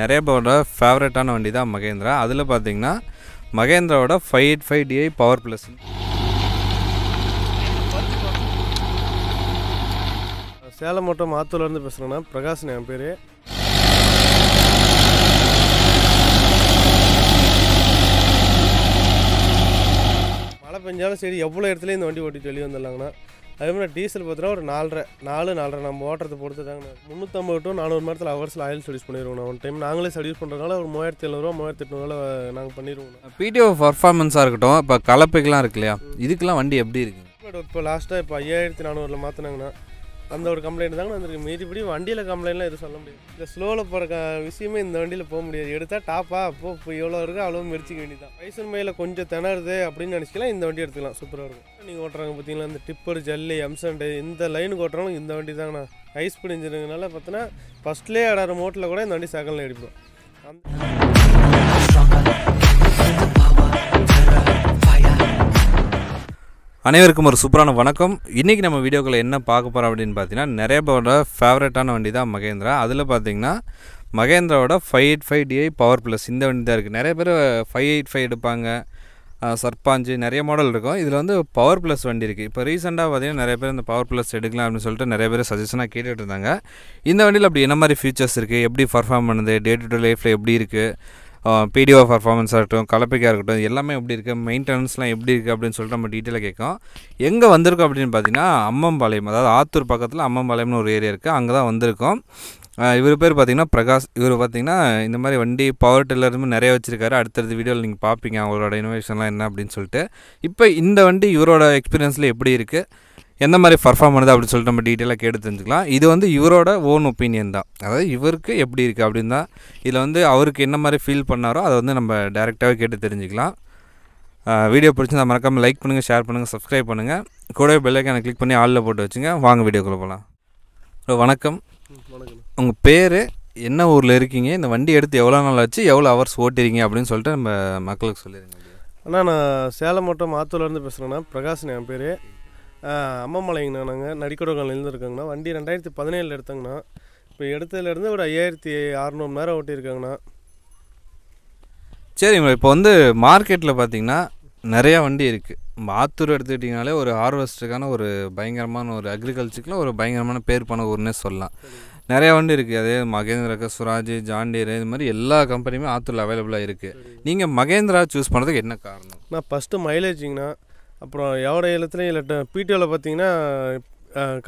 நிறைய பேரோட ஃபேவரட்டான வண்டி தான் மகேந்திரா அதில் பார்த்தீங்கன்னா மகேந்திராவோட five eight five DI power plus Salem மட்டும் மாத்தூர்லேருந்து பேசுகிறேங்கண்ணா பிரகாஷ் என் பேர் மழை பெஞ்சாலும் சரி எவ்வளோ இடத்துலையும் இந்த வண்டி ஓட்டிட்டு வெளியே வந்துடலாங்கண்ணா அதே மாதிரி டீசல் பார்த்தீங்கன்னா ஒரு நாலரை நாலு நாலரை நம்ம ஓட்டுறது பொறுத்து தாங்க முந்நூற்றம்பது டூ நானூறு மரத்தில் ஹவர்ஸில் ஆயில் சர்வீஸ் பண்ணிடுவோம் ஒன் டைம் நாங்களே சர்வீஸ் பண்ணுறதுனால ஒரு மூவாயிரத்தி எழுநூறுவா மூவாயிரத்தி எட்நூறுவா நாங்கள் பண்ணிடுவோம் பிடிஓ பர்ஃபார்மன்ஸாக இருக்கட்டும் இப்போ கலப்பைக்கெலாம் இருக்கு இல்லையா இதுக்கெல்லாம் வண்டி எப்படி இருக்குது இப்போ லாஸ்ட்டாக இப்போ ஐயாயிரத்தி நானூறில் மாற்றினாங்கண்ணா அந்த ஒரு கம்ப்ளைண்ட் தாங்க வந்திருக்கு மீதிப்படி வண்டியில் கம்ப்ளைண்ட்லாம் எதுவும் சொல்ல முடியாது இந்த ஸ்லோவில் போகிற விஷயமே இந்த வண்டியில் போக முடியாது எடுத்தால் டாப்பாக அப்போ இப்போ எவ்வளோ இருக்கோ அவ்வளோ மெரிச்சிக்க வேண்டியதான் வயசு மேலே கொஞ்சம் திணறுது அப்படின்னு நினச்சிக்கலாம் இந்த வண்டி எடுத்துக்கலாம் சூப்பராக இருக்கும் நீங்கள் ஓட்டுறாங்க பார்த்தீங்களா இந்த டிப்பர் ஜல்லி எம்சண்டு இந்த லைனுக்கு ஓட்டுறாலும் இந்த வண்டி தாங்கண்ணா ஐஸ் பிடிஞ்சிருங்கனால பார்த்தோன்னா ஃபஸ்ட்லேயே ஆடுற மோட்டில் கூட இந்த வண்டி செகண்டில் எடுப்போம் அனைவருக்கும் ஒரு சூப்பரான வணக்கம் இன்றைக்கி நம்ம வீடியோக்கில் என்ன பார்க்க போகிறோம் அப்படின்னு பார்த்தீங்கன்னா நிறைய பேரோட ஃபேவரட்டான வண்டி தான் மகேந்திரா அதில் பார்த்தீங்கன்னா மகேந்திராவோட five eight five DI power plus இந்த வண்டி தான் இருக்குது நிறைய பேர் ஃபைவ் எயிட் ஃபைவ் எடுப்பாங்க சர்பாஞ்சு நிறைய மாடல் இருக்கும் இதில் வந்து பவர் ப்ளஸ் வண்டி இருக்குது இப்போ ரீசெண்டாக பார்த்திங்கன்னா நிறைய பேர் இந்த பவர் ப்ளஸ் எடுக்கலாம் அப்படின்னு சொல்லிட்டு நிறைய பேர் சஜஷனாக கேட்டுகிட்டு இருந்தாங்க இந்த வண்டியில் அப்படி என்ன மாதிரி ஃபீச்சர்ஸ் இருக்குது எப்படி பர்ஃபார்ம் பண்ணுது டே டு டே லைஃப்பில் எப்படி இருக்குது பிடிஓ பர்ஃபார்மன்ஸாக இருக்கட்டும் கலப்பைக்காக இருக்கட்டும் எல்லாமே எப்படி இருக்குது மெயின்டெனன்ஸ்லாம் எப்படி இருக்குது அப்படின்னு சொல்லிட்டு நம்ம டீட்டெயிலாக கேட்கும் எங்கே வந்திருக்கோம் அப்படின்னு பார்த்தீங்கன்னா அம்மம்பாளையம் அதாவது ஆத்தூர் பக்கத்தில் அம்மம்பாளையம்னு ஒரு ஏரியா இருக்குது அங்கே தான் வந்திருக்கோம் இவர் பேர் பார்த்தீங்கன்னா பிரகாஷ் இவர் பார்த்தீங்கன்னா இந்த மாதிரி வண்டி பவர் டில்லருமே நிறைய வச்சுருக்காரு அடுத்தடுத்த வீடியோவில் நீங்கள் பார்ப்பீங்க அவரோட இனோவேஷன்லாம் என்ன அப்படின்னு சொல்லிட்டு இப்போ இந்த வண்டி இவரோட எக்ஸ்பீரியன்ஸில் எப்படி இருக்குது எந்த மாதிரி பர்ஃபார்ம் பண்ணுது அப்படின்னு சொல்லிட்டு நம்ம டீட்டெயிலாக கேட்டு தெரிஞ்சுக்கலாம் இது வந்து இவரோட ஓன் ஒப்பீனியன் தான் அதாவது இவருக்கு எப்படி இருக்குது அப்படின்னு தான் இதில் வந்து அவருக்கு என்ன மாதிரி ஃபீல் பண்ணாரோ அதை வந்து நம்ம டேரெக்டாகவே கேட்டு தெரிஞ்சுக்கலாம் வீடியோ பிடிச்சிருந்தா மறக்காமல் லைக் பண்ணுங்கள் ஷேர் பண்ணுங்கள் சப்ஸ்கிரைப் பண்ணுங்கள் கூடவே பெல்லைக்கான கிளிக் பண்ணி ஆளில் போட்டு வச்சுங்க வாங்க வீடியோக்குள்ளே போகலாம் வணக்கம் வணக்கம் உங்கள் பேர் என்ன ஊரில் இருக்கீங்க இந்த வண்டி எடுத்து எவ்வளோ நாள் ஆச்சு எவ்வளோ ஹவர்ஸ் ஓட்டிருக்கீங்க அப்படின்னு சொல்லிட்டு நம்ம மக்களுக்கு சொல்லிடுங்க அண்ணா நான் சேலம் மட்டும் மாத்தூர்லேருந்து பேசுகிறேன்னா பிரகாஷ் என் பேர் அம்மமலைங்கண்ணா நாங்கள் நடிக்கடகாலேருந்து இருக்கோங்கண்ணா வண்டி ரெண்டாயிரத்தி பதினேழில் எடுத்தோங்கண்ணா இப்போ எடுத்ததுலேருந்து ஒரு ஐயாயிரத்தி அறநூறு மணி நேரம் ஓட்டியிருக்காங்கண்ணா சரிங்கண்ணா இப்போ வந்து மார்க்கெட்டில் பார்த்தீங்கன்னா நிறையா வண்டி இருக்குது ஆத்தூர் எடுத்துக்கிட்டிங்கனாலே ஒரு ஹார்வெஸ்ட்டுக்கான ஒரு பயங்கரமான ஒரு அக்ரிகல்ச்சருக்குலாம் ஒரு பயங்கரமான பேர் பண்ண ஊர்னே சொல்லலாம் நிறையா வண்டி இருக்குது அதே மகேந்திரா சுராஜ் ஜாண்டியர் இது மாதிரி எல்லா கம்பெனியுமே ஆத்தூரில் அவைலபிளாக இருக்குது நீங்கள் மகேந்திரா சூஸ் பண்ணுறதுக்கு என்ன காரணம் நான் ஃபஸ்ட்டு மைலேஜிங்கண்ணா அப்புறம் எவட இடத்துலையும் இல்லாட்ட பீட்டியோவில் பார்த்தீங்கன்னா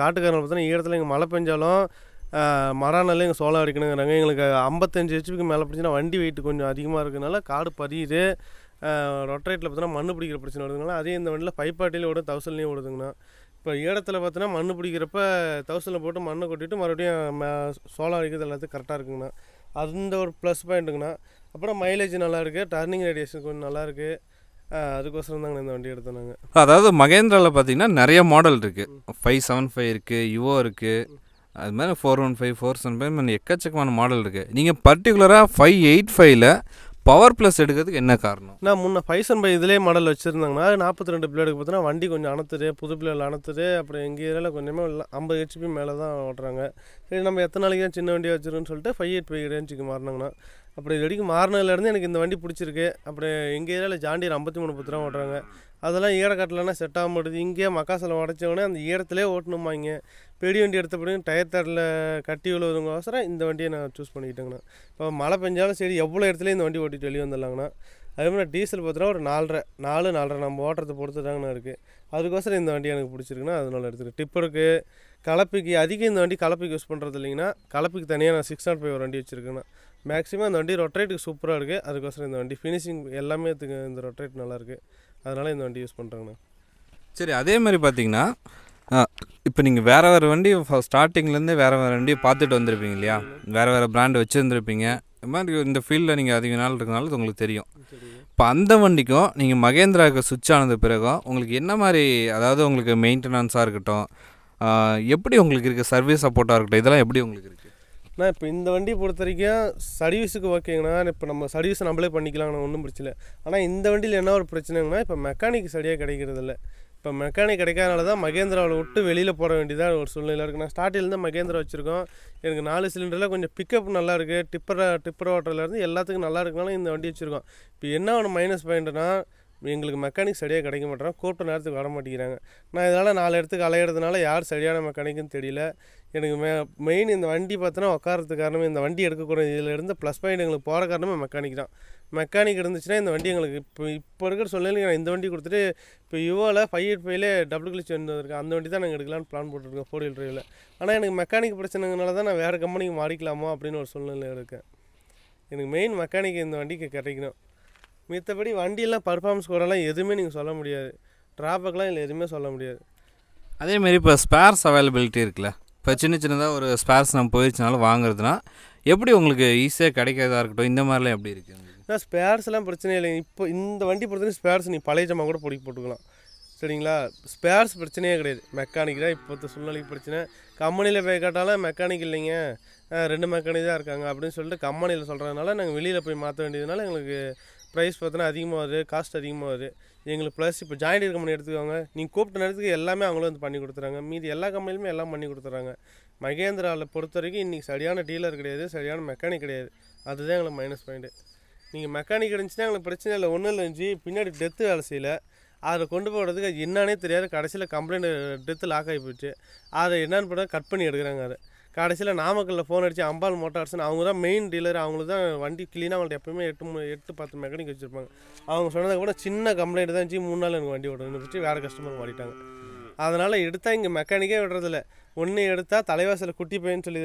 காட்டுக்காரன் பார்த்தீங்கன்னா ஈரத்தில் இங்கே மழை பெஞ்சாலும் மரநல்ல எங்கள் சோளம் அடிக்கணுங்கிறாங்க எங்களுக்கு ஐம்பத்தஞ்சு ஹெச்பிக்கு மேலே பிடிச்சின்னா வண்டி வெயிட் கொஞ்சம் அதிகமாக இருக்கிறதுனால காடு பதியுது ரொட்டரேட்டில் பார்த்தீங்கன்னா மண் பிடிக்கிற பிரச்சனை வருதுங்களா அதே இந்த வண்டியில் பைப்பாட்டிலே விடும் தௌசண்ட்லேயும் விடுதுங்கண்ணா இப்போ இடத்துல பார்த்தோன்னா மண் பிடிக்கிறப்ப தௌசண்டில் போட்டு மண்ணை கொட்டிட்டு மறுபடியும் சோளம் அடிக்கிறது எல்லாத்துக்கும் கரெக்டாக இருக்குங்கண்ணா அந்த ஒரு ப்ளஸ் பாயிண்ட்டுங்கண்ணா அப்புறம் மைலேஜ் நல்லாயிருக்கு டர்னிங் ரேடியேஷன் கொஞ்சம் நல்லாயிருக்கு அதுக்கோசரம் தாங்க இந்த வண்டி எடுத்தோம் நாங்கள் அதாவது மகேந்திராவில் பார்த்தீங்கன்னா நிறைய மாடல் இருக்குது ஃபைவ் செவன் ஃபைவ் இருக்குது யுவோ இருக்குது அது மாதிரி four one five four seven five எக்கச்சக்கமான மாடல் இருக்குது நீங்கள் பர்டிகுலராக ஃபைவ் எயிட் ஃபைவ்ல பவர் ப்ளஸ் எடுக்கிறதுக்கு என்ன காரணம் நான் முன்ன செவன் பை இதிலே மாடல் வச்சுருந்தாங்கன்னா நாற்பத்தி ரெண்டு பிள்ளைக்கு பார்த்தீங்கன்னா வண்டி கொஞ்சம் அணத்துது புது பிள்ளைகள் அணத்துது அப்புறம் எங்கள் ஏரியாவில் கொஞ்சமே ஐம்பது ஹெச்பி மேலே தான் ஓட்டுறாங்க சரி நம்ம எத்தனை நாளைக்கு தான் சின்ன வண்டியாக வச்சுருன்னு சொல்லிட்டு ஃபைவ் எயிட் ஃபைவ் ரேஞ்சுக்கு மாறினாங்கன்னா அப்படி இது வரைக்கும் மாறினதுலேருந்து எனக்கு இந்த வண்டி பிடிச்சிருக்கு அப்படி எங்கள் ஏரியாவில் ஜாண்டியர் ஐம்பத்தி மூணு பத்து ரூபா ஓட்டுறாங்க அதெல்லாம் ஈர கட்டலன்னா செட் ஆக மாட்டுது இங்கேயே மக்காசில் உடச்சவொடனே அந்த ஈரத்துலேயே ஓட்டணுமாங்க பெரிய வண்டி எடுத்தபடியும் டயர் தரில் கட்டி விழுவதுங்கோசரம் இந்த வண்டியை நான் சூஸ் பண்ணிக்கிட்டேங்கண்ணா இப்போ மழை பெஞ்சாலும் சரி எவ்வளோ இடத்துலையும் இந்த வண்டி ஓட்டிட்டு வெளியே வந்துடலாங்கண்ணா அதே மாதிரி டீசல் பார்த்தீங்கன்னா ஒரு நாலரை நாலு நாலரை நம்ம ஓட்டுறதை பொறுத்து தாங்கண்ணா இருக்குது அதுக்கோசரம் இந்த வண்டி எனக்கு பிடிச்சிருக்குன்னா அதனால எடுத்துருக்கு டிப்பருக்கு கலப்பிக்கு அதிகம் இந்த வண்டி கலப்பிக்கு யூஸ் பண்ணுறது இல்லைங்கன்னா கலப்பிக்கு தனியாக நான் சிக்ஸ் நாட் ஃபைவ் வண்டி வச்சுருக்கேண்ணா மேக்ஸிமம் இந்த வண்டி ரொட்டரேட்டுக்கு சூப்பராக இருக்குது அதுக்கோசரம் இந்த வண்டி ஃபினிஷிங் எல்லாமே இந்த ரொட்டரேட் நல்லாயிருக்கு அதனால் இந்த வண்டி யூஸ் பண்ணுறாங்கண்ணா சரி அதே மாதிரி பார்த்தீங்கன்னா இப்போ நீங்கள் வேறு வேறு வண்டி ஸ்டார்டிங்லேருந்தே வேறு வேறு வண்டியை பார்த்துட்டு வந்திருப்பீங்க இல்லையா வேறு வேறு பிராண்டு வச்சுருந்துருப்பீங்க இந்த மாதிரி இந்த ஃபீல்டில் நீங்கள் அதிக நாள் இருக்கனால உங்களுக்கு தெரியும் இப்போ அந்த வண்டிக்கும் நீங்கள் மகேந்திராவுக்கு சுவிட்ச் ஆனது பிறகும் உங்களுக்கு என்ன மாதிரி அதாவது உங்களுக்கு மெயின்டெனன்ஸாக இருக்கட்டும் எப்படி உங்களுக்கு இருக்குது சர்வீஸ் சப்போர்ட்டாக இருக்கட்டும் இதெல்லாம் எப்படி உங்களுக்கு இருக்குது அண்ணா இப்போ இந்த வண்டியை பொறுத்த வரைக்கும் சர்வீஸுக்கு ஓகேங்கண்ணா இப்போ நம்ம சர்வீஸ் நம்மளே பண்ணிக்கலாங்கண்ணா ஒன்றும் பிரச்சனை ஆனால் இந்த வண்டியில் என்ன ஒரு பிரச்சனைங்கன்னா இப்போ மெக்கானிக் சரியாக கிடைக்கிறது இல்லை இப்போ மெக்கானிக் கிடைக்காதனால தான் மகேந்திராவில் விட்டு வெளியில் போட வேண்டியதாக ஒரு சூழ்நிலை இருக்குது நான் ஸ்டார்டிலேருந்து மகேந்திரா வச்சுருக்கோம் எனக்கு நாலு சிலிண்டரில் கொஞ்சம் பிக்கப் நல்லாயிருக்கு டிப்பர் டிப்பர் ஓட்டர்லேருந்து எல்லாத்துக்கும் நல்லா இருக்கனால இந்த வண்டி வச்சுருக்கோம் இப்போ என்ன ஒன்று மைனஸ் பாயிண்ட்னா எங்களுக்கு மெக்கானிக் சரியாக கிடைக்க மாட்டேறான் கூப்பிட்ட நேரத்துக்கு வர மாட்டேங்கிறாங்க நான் இதனால் நாலு இடத்துக்கு அலையிறதுனால யார் சரியான மெக்கானிக்குன்னு தெரியல எனக்கு மெ மெயின் இந்த வண்டி பார்த்தோன்னா உட்காரத்துக்கு காரணமே இந்த வண்டி எடுக்கக்கூடாது இதில் இருந்து ப்ளஸ் பாயிண்ட் எங்களுக்கு போகிற காரணமே மெக்கானிக் தான் மெக்கானிக் இருந்துச்சுன்னா இந்த வண்டி எங்களுக்கு இப்போ இப்போ இருக்கிற சூழ்நிலைக்கு நான் இந்த வண்டி கொடுத்துட்டு இப்போ யுவோவில் ஃபைவ் எயிட் ஃபைவ்லே டபுள் கிளிச் வந்துருக்கேன் அந்த வண்டி தான் நாங்கள் எடுக்கலாம்னு பிளான் போட்டுருக்கோம் ஃபோர் வீல் ட்ரைவில் ஆனால் எனக்கு மெக்கானிக் பிரச்சனைங்கனால தான் நான் வேறு கம்பெனிக்கு மாறிக்கலாமா அப்படின்னு ஒரு சூழ்நிலை இருக்கேன் எனக்கு மெயின் மெக்கானிக் இந்த வண்டிக்கு கிடைக்கணும் மித்தபடி வண்டியெல்லாம் பர்ஃபார்மன்ஸ் கூடலாம் எதுவுமே நீங்கள் சொல்ல முடியாது ட்ராபக்லாம் இல்லை எதுவுமே சொல்ல முடியாது அதேமாரி இப்போ ஸ்பேர்ஸ் அவைலபிலிட்டி இருக்குல்ல இப்போ சின்ன சின்னதாக ஒரு ஸ்பேர்ஸ் நம்ம போயிடுச்சுனாலும் வாங்குறதுனா எப்படி உங்களுக்கு ஈஸியாக கிடைக்கிறதா இருக்கட்டும் இந்த மாதிரிலாம் எப்படி இருக்குது நான் ஸ்பேர்ஸ்லாம் பிரச்சனை இல்லைங்க இப்போ இந்த வண்டி பொறுத்தவரைக்கும் ஸ்பேர்ஸ் நீ பழைய ஜாமான் கூட பொடி போட்டுக்கலாம் சரிங்களா ஸ்பேர்ஸ் பிரச்சனையே கிடையாது மெக்கானிக் தான் இப்போ சூழ்நிலைக்கு பிரச்சனை கம்பெனியில் போய் கேட்டாலும் மெக்கானிக் இல்லைங்க ரெண்டு மெக்கானிக் தான் இருக்காங்க அப்படின்னு சொல்லிட்டு கம்பெனியில் சொல்கிறதுனால நாங்கள் வெளியில் போய் மாற்ற வேண்டியதுனால எங்களுக்கு ப்ரைஸ் பார்த்தோன்னா அதிகமாக வருது காஸ்ட் அதிகமாக வருது எங்களுக்கு ப்ளஸ் இப்போ இருக்க கம்பெனி எடுத்துக்கோங்க நீங்கள் கூப்பிட்ட நேரத்துக்கு எல்லாமே அவங்களும் வந்து பண்ணி கொடுத்துறாங்க மீதி எல்லா கம்பெனியுமே எல்லாம் பண்ணி கொடுத்துறாங்க மகேந்திராவில் பொறுத்த வரைக்கும் இன்றைக்கி சரியான டீலர் கிடையாது சரியான மெக்கானிக் கிடையாது அதுதான் எங்களுக்கு மைனஸ் பாயிண்ட்டு நீங்கள் மெக்கானிக் இருந்துச்சுன்னா எங்களுக்கு பிரச்சனை இல்லை ஒன்றும் இல்லைஞ்சி பின்னாடி டெத்து வேலை செய்யலை அதை கொண்டு போகிறதுக்கு என்னன்னே தெரியாது கடைசியில் கம்ப்ளைண்ட் டெத்து லாக் ஆகி போயிடுச்சு அதை என்னென்னு பண்ணால் கட் பண்ணி எடுக்கிறாங்க அதை கடைசியில் நாமக்கல்லில் ஃபோன் அடித்து அம்பாள் மோட்டார்ஸ் அவங்க தான் மெயின் டீலர் அவங்களுக்கு தான் வண்டி க்ளீனாக அவங்கள்ட்ட எப்போயுமே எட்டு எட்டு பத்து மெக்கானிக் வச்சுருப்பாங்க அவங்க சொன்னதை கூட சின்ன கம்ப்ளைண்ட் தான் ஜி மூணு நாள் எனக்கு வண்டி ஓடணும் வச்சு வேறு கஸ்டமர் ஓடிட்டாங்க அதனால் எடுத்தால் இங்கே மெக்கானிக்கே விடுறதில்ல ஒன்று எடுத்தால் தலைவாசலில் குட்டி போயின்னு சொல்லி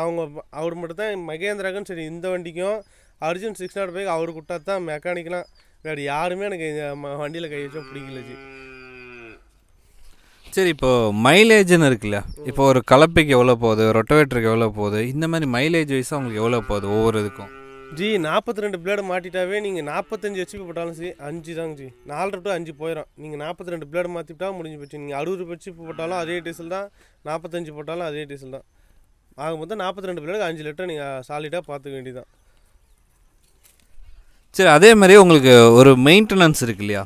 அவங்க அவர் மட்டும் தான் மகேந்திராக்குன்னு சரி இந்த வண்டிக்கும் அர்ஜுன் சிக்ஸ் நாட் பைக் அவர் விட்டா தான் மெக்கானிக்லாம் வேறு யாருமே எனக்கு வண்டியில் கை வச்சா பிடிக்கலச்சு சரி இப்போ மைலேஜ்னு இருக்குல்ல இப்போ ஒரு கலப்பைக்கு எவ்வளோ போகுது ரொட்டவேட்டருக்கு எவ்வளோ போகுது இந்த மாதிரி மைலேஜ் வைஸ் உங்களுக்கு எவ்வளோ போகுது ஒவ்வொரு இதுக்கும் ஜி நாற்பத்தி ரெண்டு பிளேடு மாட்டிட்டாவே நீங்கள் நாற்பத்தஞ்சு வச்சு போட்டாலும் சரி அஞ்சு தாங்க ஜி நாலு டு அஞ்சு போயிடும் நீங்கள் நாற்பத்தி ரெண்டு பிளேடு மாற்றிட்டா முடிஞ்சு போச்சு நீங்கள் அறுபது ஹெச்பி போட்டாலும் அதே டீசல் தான் நாற்பத்தஞ்சு போட்டாலும் அதே டீசல் தான் ஆகும்போது நாற்பத்தி ரெண்டு பிளேடுக்கு அஞ்சு லிட்டர் நீங்கள் சாலிடாக பார்த்துக்க வேண்டியதான் சரி அதே மாதிரி உங்களுக்கு ஒரு மெயின்டெனன்ஸ் இருக்கு இல்லையா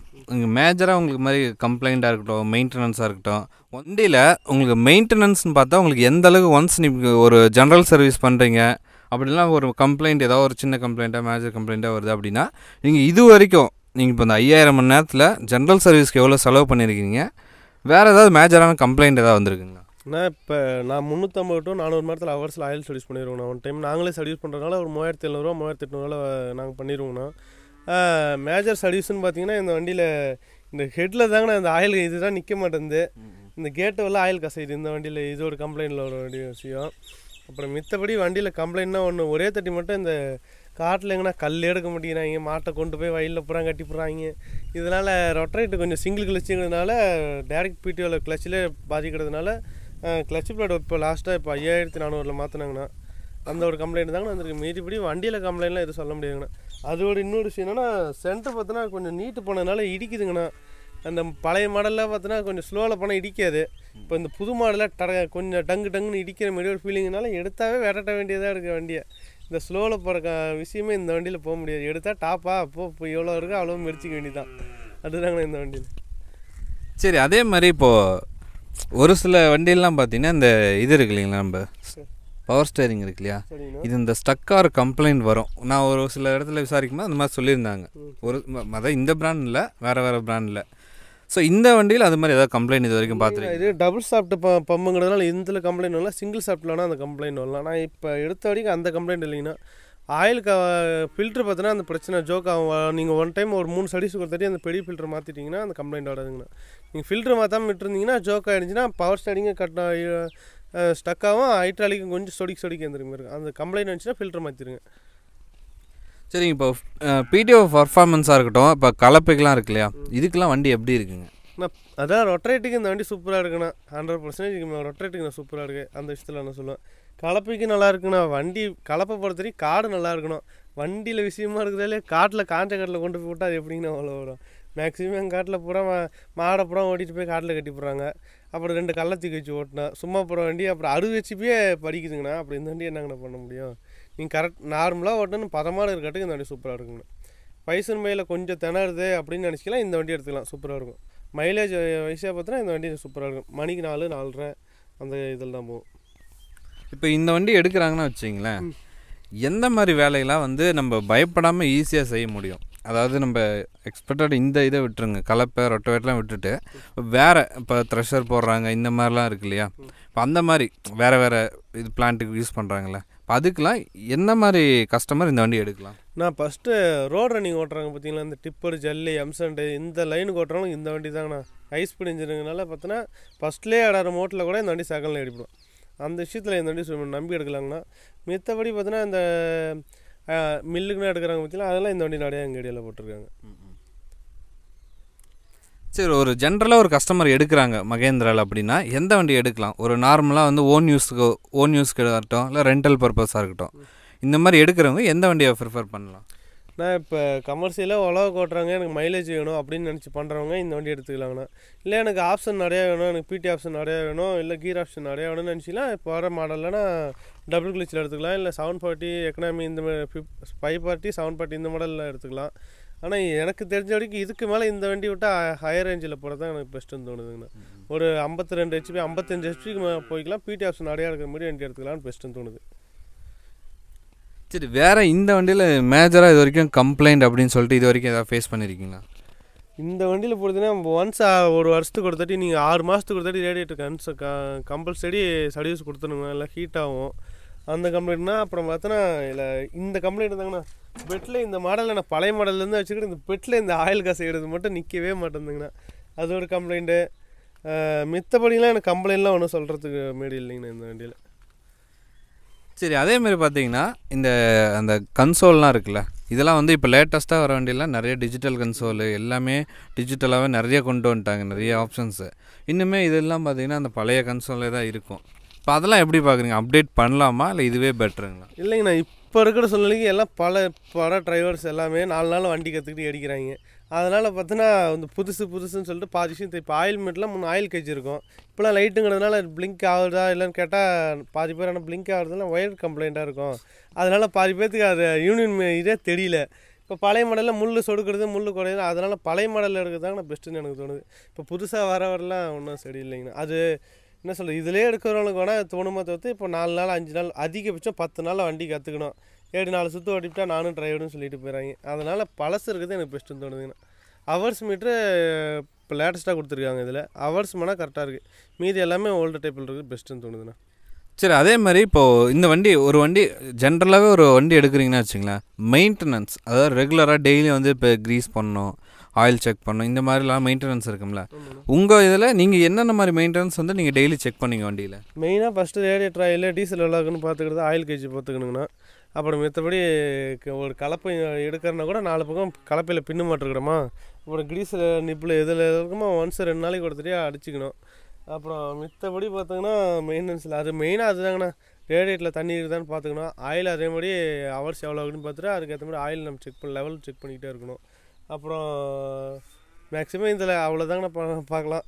மேஜராக உங்களுக்கு மாதிரி கம்ப்ளைண்ட்டாக இருக்கட்டும் மெயின்டெனன்ஸாக இருக்கட்டும் வண்டியில் உங்களுக்கு மெயின்டெனன்ஸ்னு பார்த்தா உங்களுக்கு எந்த அளவுக்கு ஒன்ஸ் நீங்கள் ஒரு ஜென்ரல் சர்வீஸ் பண்ணுறீங்க அப்படிலாம் ஒரு கம்ப்ளைண்ட் ஏதோ ஒரு சின்ன கம்ப்ளைண்ட்டாக மேஜர் கம்ப்ளைண்ட்டாக வருது அப்படின்னா நீங்கள் இது வரைக்கும் நீங்கள் இப்போ இந்த ஐயாயிரம் மணி நேரத்தில் ஜென்ரல் சர்வீஸ்க்கு எவ்வளோ செலவு பண்ணியிருக்கீங்க வேறு ஏதாவது மேஜரான கம்ப்ளைண்ட் ஏதாவது வந்திருக்குங்களா நான் இப்போ நான் முந்நூற்றம்பது டூ நானூறு மரத்தில் ஹவர்ஸில் ஆயில் சர்வீஸ் பண்ணிடுவோம் ஒன் டைம் நாங்களே சர்வீஸ் பண்ணுறதுனால ஒரு மூவாயிரத்தி எழுநூறுவா மூவாயிரத்தி எட்நூறுவா நாங்கள் பண்ணிடுவோம்ண்ணா மேஜர் சர்வீஸ்னு பார்த்தீங்கன்னா இந்த வண்டியில் இந்த ஹெட்டில் தாங்க இந்த ஆயில் இதுதான் நிற்க மாட்டேங்குது இந்த கேட்டெல்லாம் ஆயில் கசையுது இந்த வண்டியில் இது ஒரு கம்ப்ளைண்டில் ஒரு வண்டி விஷயம் அப்புறம் மித்தபடி வண்டியில் கம்ப்ளைண்ட்னா ஒன்று ஒரே தட்டி மட்டும் இந்த காட்டில் எங்கன்னா கல் எடுக்க மாட்டேங்கிறாங்க மாட்டை கொண்டு போய் வயலில் புறா கட்டி போகிறாங்க இதனால் ரொட்டரைட்டு கொஞ்சம் சிங்கிள் கிளச்சுங்கிறதுனால டேரக்ட் பிடிஓவில் கிளச்சிலே பாதிக்கிறதுனால கிளச்சு பிளேட் இப்போ லாஸ்ட்டாக இப்போ ஐயாயிரத்தி நானூறில் மாற்றினாங்கண்ணா அந்த ஒரு கம்ப்ளைண்ட் தாங்க வந்திருக்கு மீதிப்படி வண்டியில் கம்ப்ளைண்ட்லாம் எதுவும் சொல்ல முடியாதுங்கண்ணா அதோட இன்னொரு விஷயம் என்னென்னா சென்டர் பார்த்தோன்னா கொஞ்சம் நீட்டு போனதுனால இடிக்குதுங்கண்ணா அந்த பழைய மாடலில் பார்த்தோன்னா கொஞ்சம் ஸ்லோவில் போனால் இடிக்காது இப்போ இந்த புது மாடலில் ட கொஞ்சம் டங்கு டங்குன்னு இடிக்கிற மாதிரி ஒரு ஃபீலிங்னால எடுத்தாவே விரட்ட வேண்டியதாக இருக்குது வண்டியை இந்த ஸ்லோவில் போகிற விஷயமே இந்த வண்டியில் போக முடியாது எடுத்தால் டாப்பாக அப்போ இப்போ எவ்வளோ இருக்கோ அவ்வளோ மெரிச்சிக்க வேண்டியதான் அதுதாங்கண்ணா இந்த வண்டியில் சரி அதே மாதிரி இப்போது ஒரு சில வண்டியெல்லாம் பார்த்தீங்கன்னா இந்த இது இருக்கு இல்லைங்களா நம்ம பவர் ஸ்டேரிங் இருக்கு இல்லையா இது இந்த ஸ்டக்கார் கம்ப்ளைண்ட் வரும் நான் ஒரு சில இடத்துல போது அந்த மாதிரி சொல்லியிருந்தாங்க ஒரு மதம் இந்த பிராண்ட் இல்லை வேறு வேறு பிராண்டில் ஸோ இந்த வண்டியில் அது மாதிரி ஏதாவது கம்ப்ளைண்ட் இது வரைக்கும் பார்த்துருக்கேன் இது டபுள் சாஃப்ட்டு ப பம்புங்கிறதுனால இதில் கம்ப்ளைண்ட் வரலாம் சிங்கிள் சாஃப்ட்லனா அந்த கம்ப்ளைண்ட் வரலாம் ஆனால் இப்போ எடுத்த வரைக்கும் அந்த கம்ப்ளைண்ட் இல்லைங்கன்னா ஆயில் க ஃபில்ட்ரு பார்த்தீங்கன்னா அந்த பிரச்சனை ஜோக் ஆகும் நீங்கள் ஒன் டைம் ஒரு மூணு சர்வீஸ் கொடுத்தாட்டி அந்த பெரிய ஃபில்ட்ரு மாற்றிட்டிங்கன்னா அந்த கம்ப்ளைண்ட் வராதுங்கண்ணா நீங்கள் ஃபில்ட்ரு மாற்றாமல் விட்டுருந்தீங்கன்னா ஜோக் ஆகிடுச்சுன்னா பவர் ஸ்டாரிங்கை கட்ட ஸ்டக்காகவும் ஹைட்ராலிக்கும் கொஞ்சம் சொடிக்கு சொடிக்கு வந்துருங்க இருக்கும் அந்த கம்ப்ளைண்ட் வந்துச்சுன்னா ஃபில்டர் மாற்றிடுங்க சரிங்க இப்போ பிடிஓ பர்ஃபார்மன்ஸாக இருக்கட்டும் இப்போ கலப்பைக்கெலாம் இருக்கு இல்லையா இதுக்கெலாம் வண்டி எப்படி இருக்குங்க அதான் ரொட்டரேட்டுக்கு இந்த வண்டி சூப்பராக இருக்குண்ணா ஹண்ட்ரட் பர்சன்டேஜ் ரொட்டரேட்டுக்கு நான் சூப்பராக இருக்குது அந்த விஷயத்தில் நான் சொல்லுவேன் கலப்பைக்கு நல்லா இருக்குண்ணா வண்டி கலப்பை பொறுத்தவரைக்கும் காடு நல்லா இருக்கணும் வண்டியில் விஷயமா இருக்கிறதாலே காட்டில் காஞ்ச காட்டில் கொண்டு போய் விட்டால் அது எப்படிங்கண்ணா அவ்வளோ வரும் மேக்ஸிமம் எங்கள் காட்டில் பூரா மா மாடை பூரா ஓட்டிகிட்டு போய் காட்டில் கட்டி போடுறாங்க அப்புறம் ரெண்டு கள்ளத்தி தூக்கி வச்சு ஓட்டினா சும்மா போகிற வண்டி அப்புறம் அறு வச்சுப்பே படிக்குதுங்கண்ணா அப்புறம் இந்த வண்டி என்னங்கண்ணா பண்ண முடியும் நீங்கள் கரெக்ட் நார்மலாக ஓட்டணும் பதமான இருக்காட்டுக்கு இந்த வண்டி சூப்பராக இருக்குங்கண்ணா வயசு மயில கொஞ்சம் திணறுது அப்படின்னு நினச்சிக்கலாம் இந்த வண்டி எடுத்துக்கலாம் சூப்பராக இருக்கும் மைலேஜ் வயசாக பார்த்தோன்னா இந்த வண்டி சூப்பராக இருக்கும் மணிக்கு நாலு நாலரை அந்த இதில் தான் போகும் இப்போ இந்த வண்டி எடுக்கிறாங்கன்னா வச்சிங்களேன் எந்த மாதிரி வேலையெல்லாம் வந்து நம்ம பயப்படாமல் ஈஸியாக செய்ய முடியும் அதாவது நம்ம எக்ஸ்பெக்டட் இந்த இதை விட்டுருங்க கலப்பை ரொட்டவேட்லாம் விட்டுட்டு வேறு இப்போ த்ரெஷர் போடுறாங்க இந்த மாதிரிலாம் இருக்கு இல்லையா இப்போ அந்த மாதிரி வேறு வேறு இது பிளான்ட்டுக்கு யூஸ் பண்ணுறாங்களே இப்போ அதுக்கெலாம் என்ன மாதிரி கஸ்டமர் இந்த வண்டி எடுக்கலாம் நான் ஃபஸ்ட்டு ரோட் ரன்னிங் ஓட்டுறாங்க பார்த்தீங்களா இந்த டிப்பர் ஜல்லி எம்சண்டு இந்த லைனுக்கு ஓட்டுறவங்க இந்த வண்டி தாங்கண்ணா ஹை ஸ்பீட் இன்ஜினுங்கனால பார்த்தோன்னா ஃபஸ்ட்லேயே ஆடுற மோட்டில் கூட இந்த வண்டி செகண்டில் எடுப்போம் அந்த விஷயத்தில் இந்த வண்டி நம்பி எடுக்கலாங்கண்ணா மித்தபடி பார்த்தீங்கன்னா இந்த மில்லுக்குன்னு எடுக்கிறாங்க பார்த்தீங்களா அதெல்லாம் இந்த வண்டி நிறையா எங்கள் ஏரியாவில் போட்டிருக்காங்க சரி ஒரு ஜென்ரலாக ஒரு கஸ்டமர் எடுக்கிறாங்க மகேந்திராவில் அப்படின்னா எந்த வண்டி எடுக்கலாம் ஒரு நார்மலாக வந்து ஓன் யூஸ்க்கு ஓன் யூஸ்க்கு இருக்கட்டும் இல்லை ரெண்டல் பர்பஸாக இருக்கட்டும் இந்த மாதிரி எடுக்கிறவங்க எந்த வண்டியை ப்ரிஃபர் பண்ணலாம் நான் இப்போ கமர்ஷியலாக உழவு கொட்டுறவங்க எனக்கு மைலேஜ் வேணும் அப்படின்னு நினச்சி பண்ணுறவங்க இந்த வண்டி எடுத்துக்கலாங்கண்ணா இல்லை எனக்கு ஆப்ஷன் நிறையா வேணும் எனக்கு பிடி ஆப்ஷன் நிறையா வேணும் இல்லை கீர் ஆப்ஷன் நிறையா வேணும்னு நினச்சிலாம் இப்போ வர மாடல்லனா டபுள் கிளிச்சில் எடுத்துக்கலாம் இல்லை செவன் ஃபார்ட்டி எக்கனாமி இந்த ஃபிஃப் ஃபைவ் ஃபார்ட்டி செவன் ஃபார்ட்டி இந்த மாடலில் எடுத்துக்கலாம் ஆனால் எனக்கு தெரிஞ்ச வரைக்கும் இதுக்கு மேலே இந்த வண்டி விட்டால் ஹையர் ரேஞ்சில் போகிறது தான் எனக்கு பெஸ்ட்டுன்னு தோணுதுங்கண்ணா ஒரு ஐம்பத்தி ரெண்டு ஹெச்பி ஐம்பத்தஞ்சு ஹெச்பிக்கு போய்க்கலாம் பிடி ஆப்ஷன் நிறையா இருக்கிற மாதிரி வண்டி எடுத்துக்கலாம்னு பெஸ்ட்டுன்னு தோணுது சரி வேறு இந்த வண்டியில் மேஜராக இது வரைக்கும் கம்ப்ளைண்ட் அப்படின்னு சொல்லிட்டு இது வரைக்கும் எதாவது ஃபேஸ் பண்ணியிருக்கீங்களா இந்த வண்டியில் பொறுத்தீங்கன்னா ஒன்ஸ் ஒரு வருஷத்துக்கு ஒரு தாட்டி நீங்கள் ஆறு மாதத்துக்கு ஒரு தாட்டி ரேடியேட்டர் கன்ஸ் க கம்பல்சரி சர்வீஸ் கொடுத்துருங்க இல்லை ஹீட் ஆகும் அந்த கம்ப்ளைண்ட்னா அப்புறம் பார்த்தோன்னா இல்லை இந்த கம்ப்ளைண்ட் இருந்தாங்கண்ணா பெட்டில் இந்த மாடலில் நான் பழைய மாடல்லேருந்து வச்சுக்கிட்டு இந்த பெட்டில் இந்த ஆயில் காசு எடுத்து மட்டும் நிற்கவே மாட்டேங்குதுங்கண்ணா அது ஒரு கம்ப்ளைண்ட்டு மித்தபடிலாம் எனக்கு கம்ப்ளைண்ட்லாம் ஒன்றும் சொல்கிறதுக்கு மேடி இல்லைங்கண்ணா இந்த வண்டியில் சரி அதேமாரி பார்த்தீங்கன்னா இந்த அந்த கன்சோல்லாம் இருக்குல்ல இதெல்லாம் வந்து இப்போ லேட்டஸ்ட்டாக வர வேண்டியெல்லாம் நிறைய டிஜிட்டல் கன்சோலு எல்லாமே டிஜிட்டலாகவே நிறைய கொண்டு வந்துட்டாங்க நிறைய ஆப்ஷன்ஸு இன்னுமே இதெல்லாம் பார்த்தீங்கன்னா அந்த பழைய கன்சோலே தான் இருக்கும் இப்போ அதெல்லாம் எப்படி பார்க்குறீங்க அப்டேட் பண்ணலாமா இல்லை இதுவே பெட்டருங்களா இல்லைங்கண்ணா இப்போ இப்போ இருக்கிற சூழ்நிலைக்கு எல்லாம் பல பட டிரைவர்ஸ் எல்லாமே நாலு நாள் வண்டி கற்றுக்கிட்டு அடிக்கிறாங்க அதனால் பார்த்தீங்கன்னா வந்து புதுசு புதுசுன்னு சொல்லிட்டு பாதி விஷயம் இப்போ ஆயில் ஆயில்மெண்ட்லாம் மூணு ஆயில் கேஜ் இப்போலாம் லைட்டுங்கிறதுனால பிளிங்க் ஆகுதா இல்லைன்னு கேட்டால் பாதி பேர் ஆனால் பிளிங்க் ஆகுறதுலாம் ஒயர் கம்ப்ளைண்ட்டாக இருக்கும் அதனால் பாதி பேர்த்துக்கு அது யூனியன் இதே தெரியல இப்போ பழைய மாடலில் முள் சொடுக்கிறது முள் குறையுது அதனால் பழைய மாடலில் இருக்கிறது தாங்க பெஸ்ட்டுன்னு எனக்கு தோணுது இப்போ புதுசாக வர வரலாம் ஒன்றும் சரியில்லைங்கண்ணா அது என்ன சொல்கிறது இதிலே எடுக்கிறவங்களுக்கு வேணால் தோணுமா தவிர்த்து இப்போ நாலு நாள் அஞ்சு நாள் அதிகபட்சம் பத்து நாள் வண்டி கற்றுக்கணும் ஏழு நாலு சுற்று ஓட்டிவிட்டா நானும் டிரைவரும் சொல்லிட்டு போயிடறாங்க அதனால் பழசு இருக்கிறது எனக்கு பெஸ்ட்டுன்னு தோணுதுங்கண்ணா ஹவர்ஸ் மீட்ரு இப்போ லேட்டஸ்ட்டாக கொடுத்துருக்காங்க இதில் ஹவர்ஸ் மேனால் கரெக்டாக இருக்குது மீதி எல்லாமே ஓல்டு டைப்பில் இருக்குது பெஸ்ட்டுன்னு தோணுதுண்ணா சரி அதே மாதிரி இப்போது இந்த வண்டி ஒரு வண்டி ஜென்ரலாகவே ஒரு வண்டி எடுக்கிறீங்கன்னா வச்சுங்களேன் மெயின்டெனன்ஸ் அதாவது ரெகுலராக டெய்லியும் வந்து இப்போ க்ரீஸ் பண்ணணும் ஆயில் செக் பண்ணும் இந்த மாதிரிலாம் மெயின்டெனன்ஸ் இருக்கும்ல உங்கள் இதில் நீங்கள் என்னென்ன மாதிரி மெயின்டெனன்ஸ் வந்து நீங்கள் டெய்லி செக் பண்ணிங்க வண்டியில் மெயினாக ஃபஸ்ட்டு ரேடியேட்டர் ஆயில் டீசல் எவ்வளோக்குன்னு இருக்குன்னு பார்த்துக்கிறது ஆயில் கேஜி பார்த்துக்கணுங்கண்ணா அப்புறம் மற்றபடி ஒரு கலப்பை எடுக்கிறனா கூட நாலு பக்கம் கலப்பையில் பின்னு மாட்டிருக்கிறோமா அப்புறம் கிரீஸில் நிப்பில் எதில் இருக்குமோ ஒன்ஸ் ரெண்டு நாளைக்கு ஒரு தடவையாக அடிச்சுக்கணும் அப்புறம் மித்தபடி மெயின்டெனன்ஸ் இல்லை அது மெயினாக அதுதாங்கண்ணா ரேடியேட்டில் தண்ணி இருக்குதான்னு பார்த்துக்கணும் ஆயில் அதே மாதிரி ஹவர்ஸ் எவ்வளோ அப்படின்னு பார்த்துட்டு அதுக்கேற்ற மாதிரி ஆயில் நம்ம செக் பண்ண லெவல் செக் பண்ணிக்கிட்டே இருக்கணும் அப்புறம் மேக்ஸிமம் இதில் அவ்வளோதாங்கண்ணா பார்க்கலாம்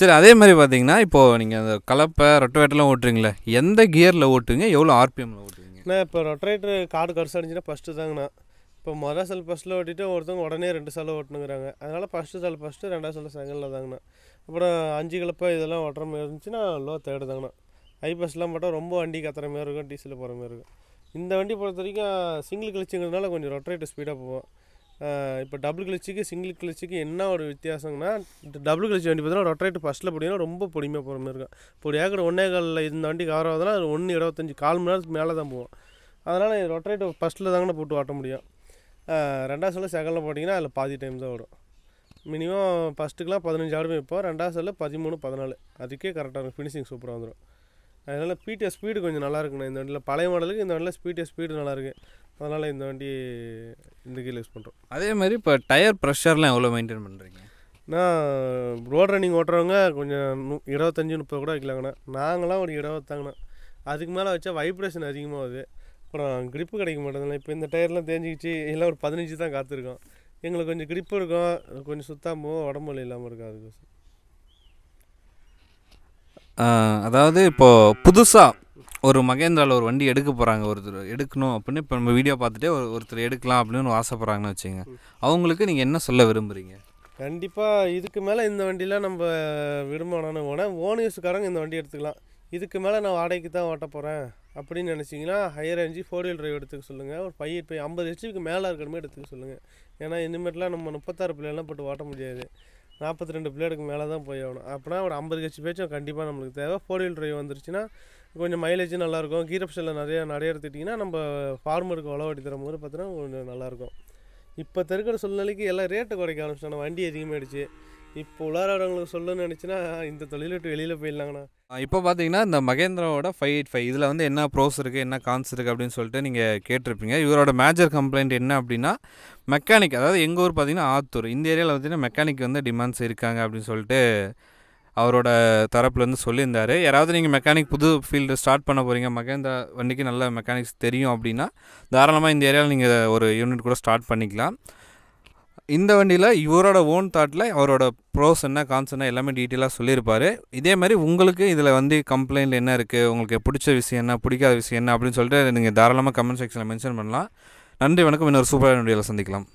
சரி அதே மாதிரி பார்த்தீங்கன்னா இப்போது நீங்கள் அந்த கலப்பை ரொட்டவேட்டர்லாம் ஓட்டுறீங்களே எந்த கியரில் ஓட்டுங்க எவ்வளோ ஆர்பிஎம்மில் ஓட்டுவீங்க இப்போ ரொட்டவேட்டர் காடு கருசு அடிஞ்சுன்னா ஃபஸ்ட்டு தாங்கண்ணா இப்போ மொதல் செல் ஃபஸ்ட்டில் ஓட்டிட்டு ஒருத்தவங்க உடனே ரெண்டு சாலை ஓட்டணுங்கிறாங்க அதனால் ஃபஸ்ட்டு சாலை ஃபஸ்ட்டு ரெண்டாவது சாலை செகண்டில் தாங்கண்ணா அப்புறம் அஞ்சு கலப்பை இதெல்லாம் ஓட்டுற மாதிரி இருந்துச்சுன்னா லோ தேர்டு தாங்கண்ணா ஐ பஸ்லாம் மட்டும் ரொம்ப வண்டி கத்துற மாதிரி இருக்கும் டீசலில் போகிற மாதிரி இருக்கும் இந்த வண்டி பொறுத்த வரைக்கும் சிங்கிள் கழிச்சுங்கிறதுனால கொஞ்சம் ரொட்டரேட்டு ஸ்பீடாக போவோம் இப்போ டபுள் கிளிச்சிக்கு சிங்கிள் கிளிச்சிக்கு என்ன ஒரு வித்தியாசம்னா டபுள் கிளிச்சி வண்டி பார்த்தீங்கன்னா ரொட்டரேட் ஃபஸ்ட்டில் போட்டிங்கன்னா ரொம்ப பொடிமையாக போகிற மாதிரி இருக்கும் இப்போ ஏக்கர் ஒன்றே காலில் இந்த வண்டி கவர் ஆகுதுன்னா அது ஒன்று இருபத்தஞ்சி கால் மணி நேரத்துக்கு மேலே தான் போவோம் அதனால் ரொட்டரேட் ஃபஸ்ட்டில் தாங்கண்ணா போட்டு ஓட்ட முடியும் ரெண்டாவது சொல்ல செகண்டில் போட்டிங்கன்னா அதில் பாதி டைம் தான் வரும் மினிமம் ஃபஸ்ட்டுக்கெலாம் பதினஞ்சு ஆடுமே இப்போ ரெண்டாவது சொல்ல பதிமூணு பதினாலு அதுக்கே கரெக்டாக இருக்கும் ஃபினிஷிங் சூப்பராக வந்துடும் அதனால் பிடிஎஸ் ஸ்பீடு கொஞ்சம் நல்லா இந்த வண்டியில் பழைய மாடலுக்கு இந்த வண்டியில் பிடிஎஸ் ஸ்பீடு நல்லாயிருக்கு அதனால் இந்த வண்டி இந்த கீழே யூஸ் பண்ணுறோம் அதே மாதிரி இப்போ டயர் ப்ரெஷர்லாம் எவ்வளோ மெயின்டைன் பண்ணுறீங்க நான் ரோட் ரன்னிங் ஓட்டுறவங்க கொஞ்சம் நு இருபத்தஞ்சி முப்பது கூட வைக்கலாங்கண்ணா நாங்களாம் ஒரு இருபத்தாங்கண்ணா அதுக்கு மேலே வச்சா வைப்ரேஷன் அதிகமாகுது அப்புறம் கிரிப்பு கிடைக்க மாட்டேதுல இப்போ இந்த டயர்லாம் தேஞ்சிக்கிச்சு எல்லாம் ஒரு பதினஞ்சு தான் காத்திருக்கோம் எங்களுக்கு கொஞ்சம் கிரிப்பு இருக்கும் கொஞ்சம் சுத்தாமல் உடம்பு வலி இல்லாமல் இருக்கும் அதுக்கு அதாவது இப்போது புதுசாக ஒரு மகேந்திராவில் ஒரு வண்டி எடுக்க போகிறாங்க ஒருத்தர் எடுக்கணும் அப்படின்னு இப்போ நம்ம வீடியோ பார்த்துட்டே ஒரு ஒருத்தர் எடுக்கலாம் அப்படின்னு ஆசைப்பட்றாங்கன்னு வச்சுங்க அவங்களுக்கு நீங்கள் என்ன சொல்ல விரும்புகிறீங்க கண்டிப்பாக இதுக்கு மேலே இந்த வண்டிலாம் நம்ம விரும்பணும்னு போனேன் ஓன் யூஸ்காரங்க இந்த வண்டி எடுத்துக்கலாம் இதுக்கு மேலே நான் வாடகைக்கு தான் ஓட்ட போகிறேன் அப்படின்னு நினச்சிங்கன்னா higher range four wheel drive எடுத்துக்க சொல்லுங்கள் ஒரு ஃபைவ் இப்போ ஐம்பது ஹெச்பிக்கு மேலே இருக்கணுமே எடுத்துக்க சொல்லுங்கள் ஏன்னா இனிமேட்லாம் நம்ம முப்பத்தாறு பிள்ளைலாம் போட்டு ஓட்ட முடியாது நாற்பத்தி ரெண்டு பிள்ளைகளுக்கு மேலே தான் போய் ஆகணும் அப்படின்னா ஒரு ஐம்பது ஹெச்பி பேச்சும் கண்டிப்பாக நம்மளுக்கு தேவை ஃபோர் வீல் டிரைவ் வந்துருச்சுன்னா கொஞ்சம் மைலேஜும் நல்லாயிருக்கும் கீர் ஆப்ஷனில் நிறையா நிறைய எடுத்துட்டிங்கன்னா நம்ம ஃபார்மருக்கு உழவாட்டி தரும் போது பார்த்தீங்கன்னா கொஞ்சம் நல்லாயிருக்கும் இப்போ இருக்கிற சூழ்நிலைக்கு எல்லாம் ரேட்டு குறைக்க ஆரம்பிச்சிட்டாங்க வண்டி அதிகமாகிடுச்சு இப்போ உள்ளாரவங்களுக்கு சொல்லணும்னு நினச்சின்னா இந்த தொழில் விட்டு வெளியில் போயிடலாங்கண்ணா இப்போ பார்த்தீங்கன்னா இந்த மகேந்திராவோட ஃபைவ் எயிட் ஃபைவ் இதில் வந்து என்ன ப்ரோஸ் இருக்குது என்ன கான்ஸ் இருக்குது அப்படின்னு சொல்லிட்டு நீங்கள் கேட்டிருப்பீங்க இவரோட மேஜர் கம்ப்ளைண்ட் என்ன அப்படின்னா மெக்கானிக் அதாவது எங்கள் ஊர் பார்த்தீங்கன்னா ஆத்தூர் இந்த ஏரியாவில் பார்த்தீங்கன்னா மெக்கானிக் வந்து டிமாண்ட்ஸ் இருக்காங்க அப்படின்னு சொல்லிட்டு அவரோட தரப்புலேருந்து சொல்லியிருந்தார் யாராவது நீங்கள் மெக்கானிக் புது ஃபீல்டு ஸ்டார்ட் பண்ண போகிறீங்க மகேந்திரா வண்டிக்கு நல்ல மெக்கானிக்ஸ் தெரியும் அப்படின்னா தாராளமாக இந்த ஏரியாவில் நீங்கள் ஒரு யூனிட் கூட ஸ்டார்ட் பண்ணிக்கலாம் இந்த வண்டியில் இவரோட ஓன் தாட்டில் அவரோட ப்ரோஸ் என்ன கான்ஸ் என்ன எல்லாமே டீட்டெயிலாக சொல்லியிருப்பார் இதே மாதிரி உங்களுக்கு இதில் வந்து கம்ப்ளைண்ட் என்ன இருக்குது உங்களுக்கு பிடிச்ச விஷயம் என்ன பிடிக்காத விஷயம் என்ன அப்படின்னு சொல்லிட்டு நீங்கள் தாராளமாக கமெண்ட் செக்ஷனில் மென்ஷன் பண்ணலாம் நன்றி வணக்கம் இன்னொரு சூப்பரான வண்டியில் சந்திக்கலாம்